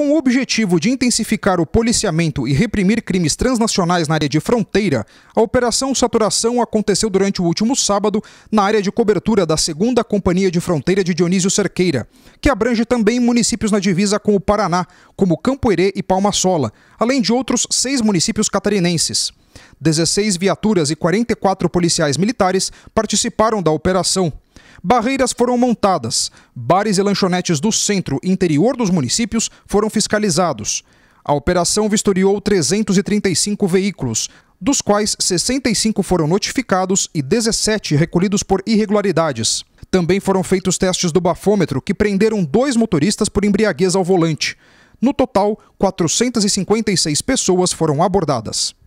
Com o objetivo de intensificar o policiamento e reprimir crimes transnacionais na área de fronteira, a Operação Saturação aconteceu durante o último sábado na área de cobertura da 2 Companhia de Fronteira de Dionísio Cerqueira, que abrange também municípios na divisa com o Paraná, como Campo Herê e Sola, além de outros seis municípios catarinenses. 16 viaturas e 44 policiais militares participaram da operação. Barreiras foram montadas, bares e lanchonetes do centro e interior dos municípios foram fiscalizados. A operação vistoriou 335 veículos, dos quais 65 foram notificados e 17 recolhidos por irregularidades. Também foram feitos testes do bafômetro, que prenderam dois motoristas por embriaguez ao volante. No total, 456 pessoas foram abordadas.